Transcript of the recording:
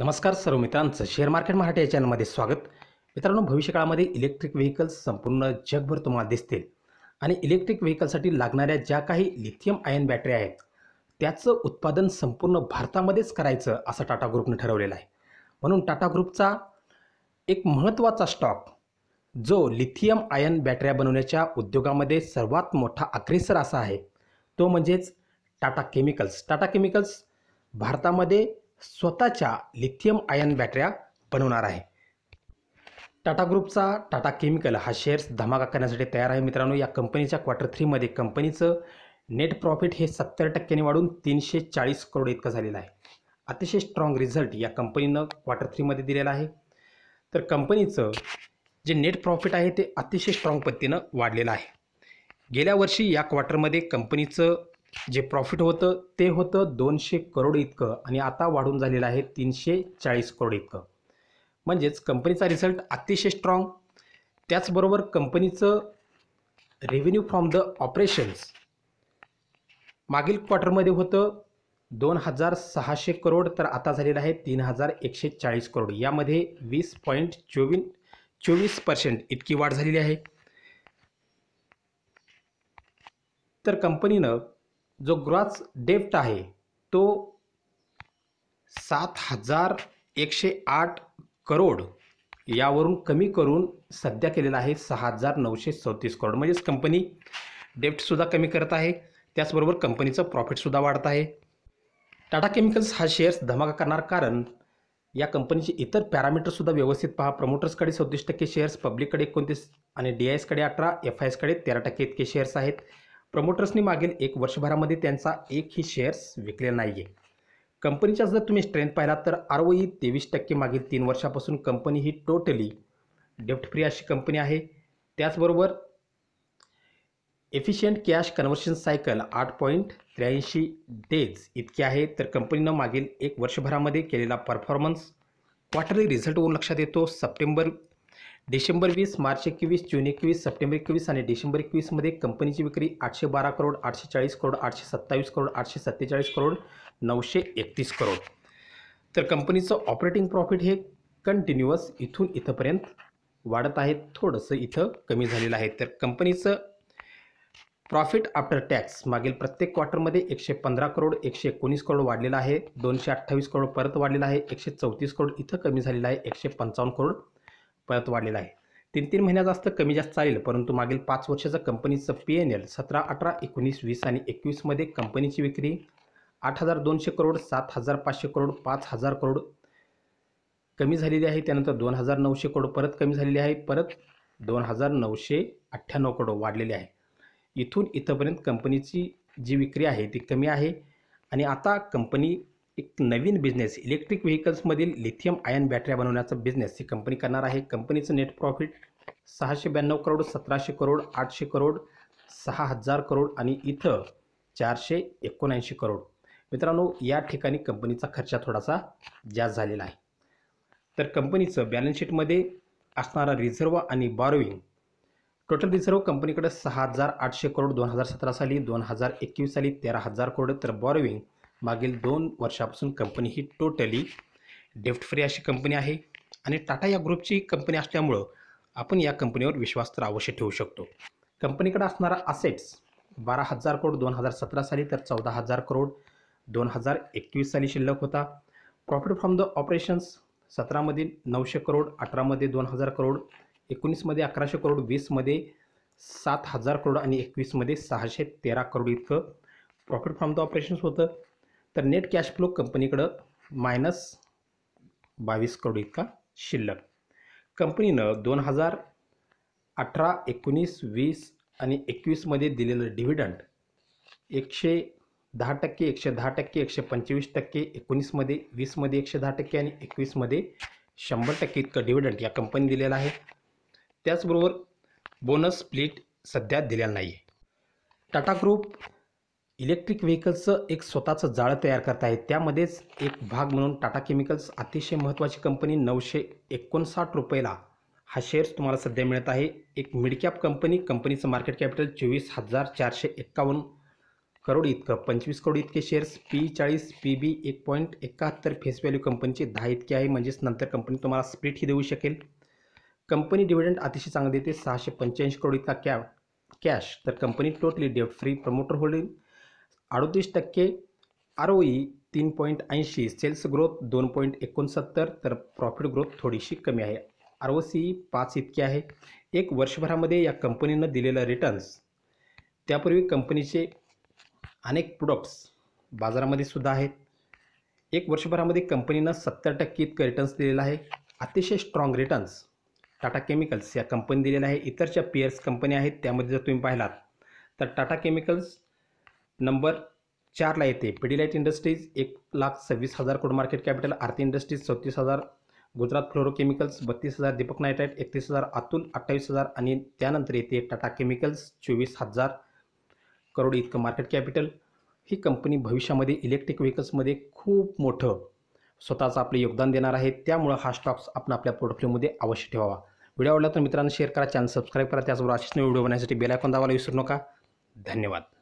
नमस्कार सर्व मित्रांचं share market Marathi या चॅनलमध्ये स्वागत मित्रांनो भविष्यकाळामध्ये इलेक्ट्रिक व्हेकल्स संपूर्ण जगभर तुम्हाला दिसतील आणि इलेक्ट्रिक व्हेकलसाठी लागणाऱ्या ज्या काही लिथियम आयन बॅटरी आहेत त्याचं उत्पादन संपूर्ण भारतामध्येच करायचं असं टाटा ग्रुपनं ठरवलेलं आहे म्हणून टाटा ग्रुपचा एक महत्त्वाचा स्टॉक जो लिथियम आयन बॅटऱ्या बनवण्याच्या उद्योगामध्ये सर्वात मोठा अग्रेसर असा आहे तो म्हणजेच टाटा केमिकल्स टाटा केमिकल्स भारतामध्ये स्वतःच्या लिथियम आयन बॅटऱ्या बनवणार आहे टाटा ग्रुपचा टाटा केमिकल हा शेअर्स धमाका करण्यासाठी तयार आहे मित्रांनो या कंपनीच्या क्वार्टर थ्रीमध्ये कंपनीचं नेट प्रॉफिट हे सत्तर टक्क्यांनी वाढून तीनशे चाळीस करोड इतकं झालेलं आहे अतिशय स्ट्रॉंग रिझल्ट या कंपनीनं क्वार्टर थ्रीमध्ये दिलेला आहे तर कंपनीचं जे नेट प्रॉफिट आहे ते अतिशय स्ट्रॉंग पद्धतीनं वाढलेलं आहे गेल्या वर्षी या क्वार्टरमध्ये कंपनीचं जे प्रॉफिट होतं ते होतं दोनशे करोड इतकं आणि आता वाढून झालेलं आहे तीनशे चाळीस करोड इतकं म्हणजेच कंपनीचा रिझल्ट अतिशय स्ट्रॉंग त्याचबरोबर कंपनीचं रेव्हेन्यू फ्रॉम द ऑपरेशन्स मागील क्वार्टरमध्ये होतं दोन हजार सहाशे करोड तर आता झालेलं आहे तीन हजार एकशे चाळीस करोड यामध्ये वीस पॉईंट चोवीन चोवीस पर्सेंट इतकी वाढ झालेली आहे तर कंपनीनं जो ग्रॉस डेफ्ट आहे तो सात हजार एकशे आठ करोड यावरून कमी करून सध्या केलेला आहे सहा हजार नऊशे चौतीस करोड म्हणजेच कंपनी डेफ्टसुद्धा कमी करत आहे त्याचबरोबर कंपनीचं प्रॉफिटसुद्धा वाढत आहे टाटा केमिकल्स हा शेअर्स धमाका करणार कारण या कंपनीचे इतर पॅरामीटर्ससुद्धा व्यवस्थित पहा प्रमोटर्सकडे सदतीस टक्के शेअर्स पब्लिककडे एकोणतीस आणि डी आय एसकडे अठरा एफ आय एसकडे तेरा टक्के इतके शेअर्स आहेत प्रमोटर्सनी मागील एक वर्षभरामध्ये त्यांचा एकही शेअर्स विकले नाही आहे कंपनीचा जर तुम्ही स्ट्रेंथ पाहिला तर आर ओ ई तेवीस टक्के मागील तीन वर्षापासून कंपनी ही टोटली डेफ्ट फ्री अशी कंपनी आहे त्याचबरोबर एफिशियंट कॅश कन्व्हर्शन सायकल आठ पॉईंट त्र्याऐंशी डेज इतकी आहे तर कंपनीनं मागील एक वर्षभरामध्ये केलेला परफॉर्मन्स क्वार्टरली रिझल्टवरून लक्षात येतो सप्टेंबर डिसेंबर वीस मार्च एकवीस जून एकवीस सप्टेंबर एकवीस आणि डिसेंबर एकवीसमध्ये कंपनीची विक्री आठशे बारा करोड आठशे चाळीस करोड आठशे सत्तावीस करोड आठशे सत्तेचाळीस करोड नऊशे एकतीस करोड तर कंपनीचं ऑपरेटिंग प्रॉफिट हे कंटिन्युअस इथून इथंपर्यंत वाढत आहे थोडंसं इथं कमी झालेलं आहे तर कंपनीचं प्रॉफिट आफ्टर टॅक्स मागील प्रत्येक क्वार्टरमध्ये एकशे पंधरा करोड एकशे एकोणीस करोड वाढलेला आहे दोनशे अठ्ठावीस करोड परत वाढलेलं आहे एकशे चौतीस करोड इथं कमी झालेलं आहे एकशे पंचावन्न करोड परत वाढलेला आहे तीन तीन महिन्या जास्त कमी जास्त चालेल परंतु मागील पाच वर्षाचं कंपनीचं पी एन एल सतरा अठरा एकोणीस वीस आणि एकवीसमध्ये कंपनीची विक्री आठ हजार दोनशे करोड सात हजार पाचशे करोड पाच हजार करोड कमी झालेली आहे त्यानंतर दोन हजार नऊशे करोड परत कमी झालेली आहे परत दोन हजार नऊशे अठ्ठ्याण्णव करोड वाढलेली आहे इथून इथंपर्यंत कंपनीची जी विक्री आहे ती कमी आहे आणि आता कंपनी एक नवीन बिझनेस इलेक्ट्रिक व्हेकल्समधील लिथियम आयन बॅटऱ्या बनवण्याचा बिझनेस ही कंपनी करणार आहे कंपनीचं नेट प्रॉफिट सहाशे ब्याण्णव करोड सतराशे करोड आठशे करोड सहा हजार करोड आणि इथं चारशे एकोणऐंशी करोड मित्रांनो या ठिकाणी कंपनीचा खर्च थोडासा जास्त झालेला आहे तर कंपनीचं बॅलन्स शीटमध्ये असणारा रिझर्व आणि बॉरोविंग टोटल रिझर्व कंपनीकडे सहा हजार आठशे करोड दोन हजार सतरा साली दोन हजार एकवीस साली तेरा हजार करोड तर बॉरोविंग मागील दोन वर्षापासून कंपनी ही टोटली डेफ्ट फ्री अशी कंपनी आहे आणि टाटा या ग्रुपची कंपनी असल्यामुळं आपण या कंपनीवर विश्वास तर अवश्य ठेवू शकतो कंपनीकडे असणारा असेट्स बारा हजार करोड दोन हजार सतरा साली तर चौदा हजार करोड दोन हजार एकवीस साली शिल्लक होता प्रॉफिट फ्रॉम द ऑपरेशन्स सतरामध्ये नऊशे करोड अठरामध्ये दोन हजार करोड एकोणीसमध्ये अकराशे करोड वीसमध्ये सात हजार करोड आणि एकवीसमध्ये सहाशे तेरा करोड इतकं प्रॉफिट फ्रॉम द ऑपरेशन्स होतं तर नेट कॅश फ्लो कंपनीकडं मायनस बावीस करोड इतका शिल्लक कंपनीनं दोन हजार अठरा एकोणीस वीस आणि एकवीसमध्ये दिलेलं डिव्हिडंड एकशे दहा टक्के एकशे दहा टक्के एकशे पंचवीस टक्के एकोणीसमध्ये वीसमध्ये एकशे दहा टक्के आणि एकवीसमध्ये शंभर टक्के इतकं डिव्हिडंट या कंपनी दिलेलं आहे त्याचबरोबर बोनस स्प्लिट सध्या दिलेला नाही टाटा ग्रुप इलेक्ट्रिक व्हेकल्सचं एक स्वतःचं जाळं तयार करत आहे त्यामध्येच एक भाग म्हणून टाटा केमिकल्स अतिशय महत्त्वाची कंपनी नऊशे एकोणसाठ रुपयेला हा शेअर्स तुम्हाला सध्या मिळत आहे एक मिडकॅप कंपनी कंपनीचं मार्केट कॅपिटल चोवीस हजार चारशे एक्कावन्न करोड इतकं पंचवीस करोड इतके शेअर्स पी चाळीस पी बी एक पॉईंट एकाहत्तर फेस व्हॅल्यू कंपनीचे दहा इतके आहे म्हणजेच नंतर कंपनी तुम्हाला स्प्लिट ही देऊ शकेल कंपनी डिव्हिडंड अतिशय चांगली देते सहाशे पंच्याऐंशी करोड इतका कॅ कॅश तर company totally debt free promoter holding अडतीस टक्के आर ओ ई तीन पॉईंट ऐंशी सेल्स ग्रोथ दोन पॉईंट एकोणसत्तर तर प्रॉफिट ग्रोथ थोडीशी कमी आहे आर ओ सी पाच इतकी आहे एक वर्षभरामध्ये या कंपनीनं दिलेलं रिटर्न्स त्यापूर्वी कंपनीचे अनेक प्रोडक्ट्स बाजारामध्ये सुद्धा आहेत एक वर्षभरामध्ये कंपनीनं सत्तर टक्के इतकं रिटर्न्स दिलेलं आहे अतिशय स्ट्रॉंग रिटर्न्स टाटा केमिकल्स या कंपनी दिलेल्या आहे इतरच्या पीयर्स कंपन्या आहेत त्यामध्ये जर तुम्ही पाहिलात तर टाटा केमिकल्स नंबर चारला येते पिडीलाईट इंडस्ट्रीज एक लाख सव्वीस हजार crore market capital Aarti industries चौतीस हजार गुजरात फ्लोरोकेमिकल्स बत्तीस हजार दीपक नायटाईट एकतीस हजार अतुल अठ्ठावीस हजार आणि त्यानंतर येते टाटा केमिकल्स चोवीस हजार करोड इतकं मार्केट कॅपिटल ही कंपनी भविष्यामध्ये इलेक्ट्रिक व्हेकल्समध्ये खूप मोठं स्वतःचं आपलं योगदान देणार आहे त्यामुळं हा स्टॉक्स आपण आपल्या पोर्टफोलिओमध्ये अवश्य ठेवावा व्हिडिओ आवडला तर मित्रांनो शेअर करा चॅनल सबस्क्राईब करा त्याचबरोबर अशीच नवीन व्हिडिओ बनण्यासाठी आयकॉन दाबायला विसरू नका धन्यवाद